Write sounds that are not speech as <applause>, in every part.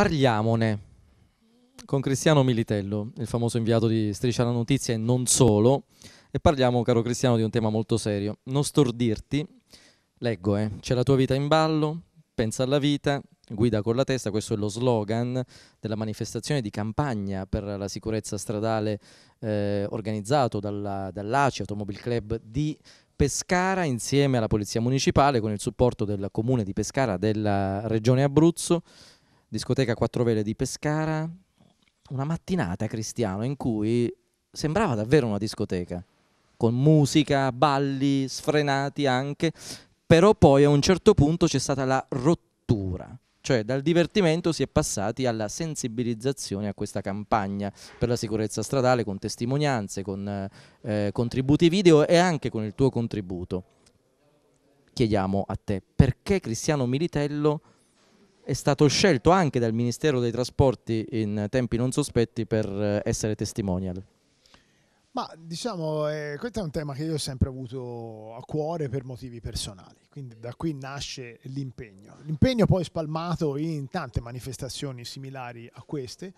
Parliamone con Cristiano Militello, il famoso inviato di Striscia la Notizia e non solo. E parliamo, caro Cristiano, di un tema molto serio. Non stordirti, leggo, eh, c'è la tua vita in ballo, pensa alla vita, guida con la testa, questo è lo slogan della manifestazione di campagna per la sicurezza stradale eh, organizzato dalla, dall'ACI Automobile Club di Pescara insieme alla Polizia Municipale con il supporto del Comune di Pescara della Regione Abruzzo discoteca Quattro Vele di Pescara, una mattinata cristiano in cui sembrava davvero una discoteca, con musica, balli sfrenati anche, però poi a un certo punto c'è stata la rottura. Cioè dal divertimento si è passati alla sensibilizzazione a questa campagna per la sicurezza stradale con testimonianze, con eh, contributi video e anche con il tuo contributo. Chiediamo a te perché Cristiano Militello è stato scelto anche dal Ministero dei Trasporti in tempi non sospetti per eh, essere testimonial. Ma diciamo, eh, questo è un tema che io ho sempre avuto a cuore per motivi personali, quindi da qui nasce l'impegno. L'impegno poi spalmato in tante manifestazioni similari a queste,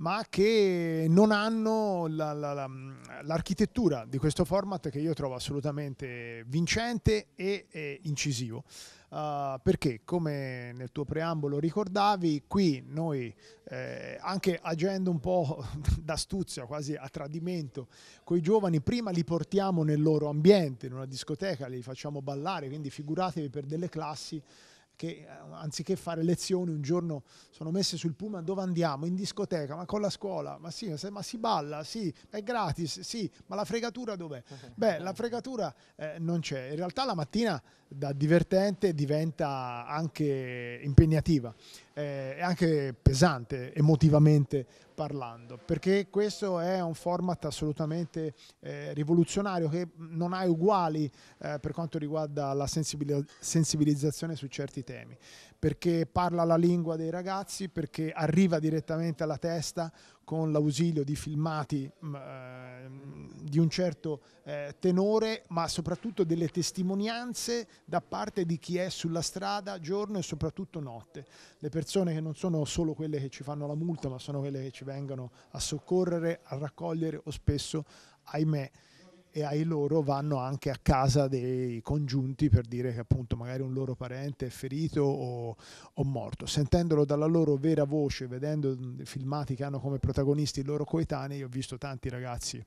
ma che non hanno la, la, la, mm, l'architettura di questo format che io trovo assolutamente vincente e, e incisivo. Uh, perché, come nel tuo preambolo ricordavi, qui noi, eh, anche agendo un po' <laughs> d'astuzia, quasi a tradimento, con i giovani, prima li portiamo nel loro ambiente, in una discoteca, li facciamo ballare, quindi figuratevi per delle classi che eh, anziché fare lezioni un giorno sono messe sul Puma, dove andiamo? In discoteca, ma con la scuola, ma sì, ma si balla, sì, è gratis, sì, ma la fregatura dov'è? <laughs> Beh, la fregatura eh, non c'è, in realtà la mattina da divertente diventa anche impegnativa eh, è anche pesante emotivamente parlando, perché questo è un format assolutamente eh, rivoluzionario che non ha uguali eh, per quanto riguarda la sensibilizzazione su certi temi, perché parla la lingua dei ragazzi, perché arriva direttamente alla testa con l'ausilio di filmati eh, di un certo eh, tenore, ma soprattutto delle testimonianze da parte di chi è sulla strada giorno e soprattutto notte. Le persone che non sono solo quelle che ci fanno la multa, ma sono quelle che ci vengono a soccorrere, a raccogliere o spesso, ahimè, e ai loro vanno anche a casa dei congiunti per dire che appunto magari un loro parente è ferito o, o morto. Sentendolo dalla loro vera voce, vedendo filmati che hanno come protagonisti i loro coetanei, ho visto tanti ragazzi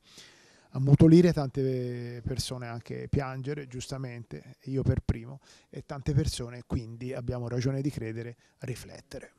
ammutolire tante persone anche piangere, giustamente, io per primo, e tante persone quindi abbiamo ragione di credere, riflettere.